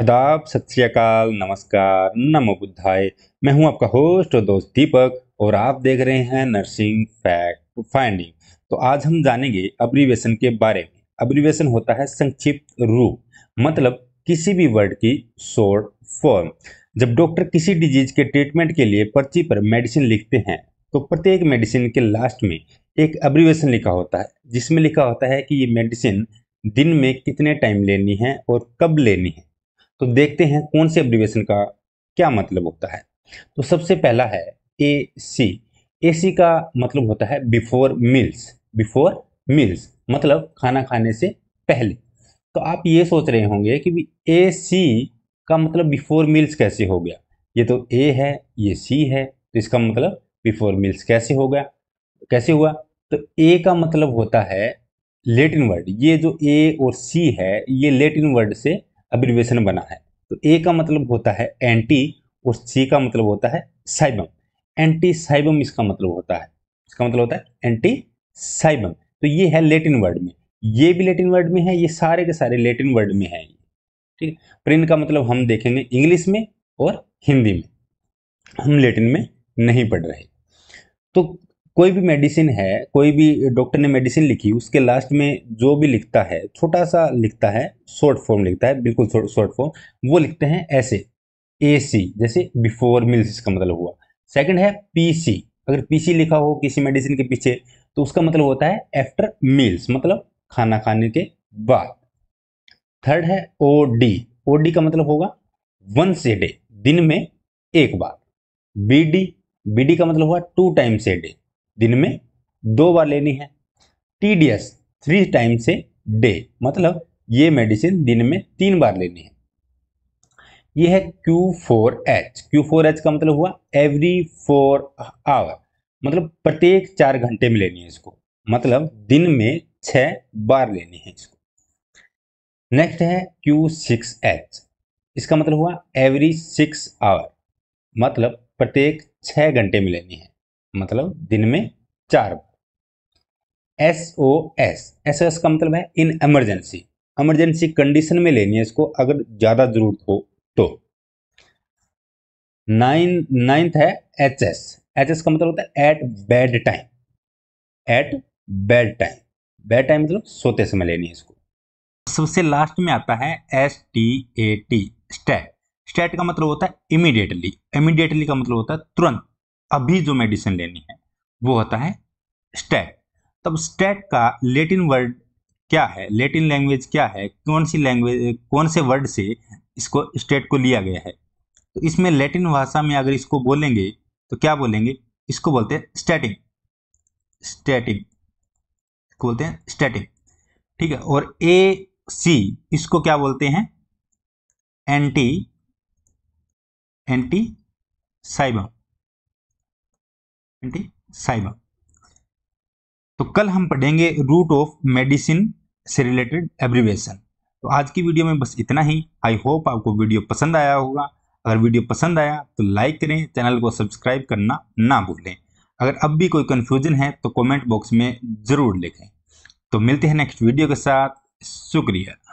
आदाब सत श्रीकाल नमस्कार नमो बुद्धाय मैं हूं आपका होस्ट और दोस्त दीपक और आप देख रहे हैं नर्सिंग फैक्ट फाइंडिंग तो आज हम जानेंगे अब्रीवेशन के बारे में अब्रीवेशन होता है संक्षिप्त रूप मतलब किसी भी वर्ड की शॉर्ट फॉर्म जब डॉक्टर किसी डिजीज के ट्रीटमेंट के लिए पर्ची पर मेडिसिन लिखते हैं तो प्रत्येक मेडिसिन के लास्ट में एक अब्रीवेशन लिखा होता है जिसमें लिखा होता है कि ये मेडिसिन दिन में कितने टाइम लेनी है और कब लेनी है तो देखते हैं कौन से एब्रिवेशन का क्या मतलब होता है तो सबसे पहला है ए सी ए सी का मतलब होता है बिफोर मील्स बिफोर मील्स मतलब खाना खाने से पहले तो आप ये सोच रहे होंगे कि ए सी का मतलब बिफोर मील्स कैसे हो गया ये तो ए है ये सी है तो इसका मतलब बिफोर मील्स कैसे हो गया कैसे हुआ तो ए का मतलब होता है लेटिन वर्ड ये जो ए और सी है ये लेटिन वर्ड से अब्रिवेशन बना है तो ए का मतलब होता है एंटी और सी का मतलब होता है साइबम एंटी साइबम इसका मतलब होता है इसका मतलब होता है एंटी साइबम तो ये है लेटिन वर्ड में ये भी लेटिन वर्ड में है ये सारे के सारे लेटिन वर्ड में है ठीक है पर इनका मतलब हम देखेंगे इंग्लिश में और हिंदी में हम लेटिन में नहीं पढ़ रहे तो कोई भी मेडिसिन है कोई भी डॉक्टर ने मेडिसिन लिखी उसके लास्ट में जो भी लिखता है छोटा सा लिखता है शॉर्ट फॉर्म लिखता है बिल्कुल शॉर्ट फॉर्म वो लिखते हैं ऐसे ए सी जैसे बिफोर मिल्स इसका मतलब हुआ सेकंड है पी सी अगर पी सी लिखा हो किसी मेडिसिन के पीछे तो उसका मतलब होता है एफ्टर मील्स मतलब खाना खाने के बाद थर्ड है ओ डी ओ डी का मतलब होगा वंस ए डे दिन में एक बार बी डी बी डी का मतलब हुआ टू टाइम्स ए डे दिन में दो बार लेनी है T D S three time से डे मतलब ये मेडिसिन दिन में तीन बार लेनी है ये है Q four H Q four H का मतलब हुआ एवरी फोर आवर मतलब प्रत्येक चार घंटे में लेनी है इसको मतलब दिन में छह बार लेनी है इसको नेक्स्ट है क्यू सिक्स एच इसका मतलब हुआ एवरी सिक्स आवर मतलब प्रत्येक छह घंटे में लेनी है मतलब दिन में चार बार S O S S S का मतलब है इन एमरजेंसी एमरजेंसी कंडीशन में लेनी है इसको अगर ज़्यादा ज़रूरत हो तो नाइन नाइन्थ है एच एस एच एस का मतलब होता है at bed time at bed time bed time मतलब सोते समय लेनी है इसको सबसे लास्ट में आता है S T A T stat stat का मतलब होता है इमीडिएटली इमीडिएटली का मतलब होता है तुरंत अभी जो मेडिसिन लेनी है वो होता है स्टैट तब स्टैट का लेटिन वर्ड क्या है लेटिन लैंग्वेज क्या है कौन सी लैंग्वेज कौन से वर्ड से इसको स्टेट को लिया गया है तो इसमें लैटिन भाषा में अगर इसको बोलेंगे तो क्या बोलेंगे इसको बोलते हैं स्टैटिंग स्टैटिंग इसको बोलते हैं स्टैटिंग ठीक है और ए सी इसको क्या बोलते हैं ante ante cibum ante cibum तो कल हम पढ़ेंगे रूट ऑफ मेडिसिन से रिलेटेड एब्रीवेशन तो आज की वीडियो में बस इतना ही आई होप आपको वीडियो पसंद आया होगा अगर वीडियो पसंद आया तो लाइक करें चैनल को सब्सक्राइब करना ना भूलें अगर अब भी कोई कन्फ्यूजन है तो कमेंट बॉक्स में ज़रूर लिखें तो मिलते हैं नेक्स्ट वीडियो के साथ शुक्रिया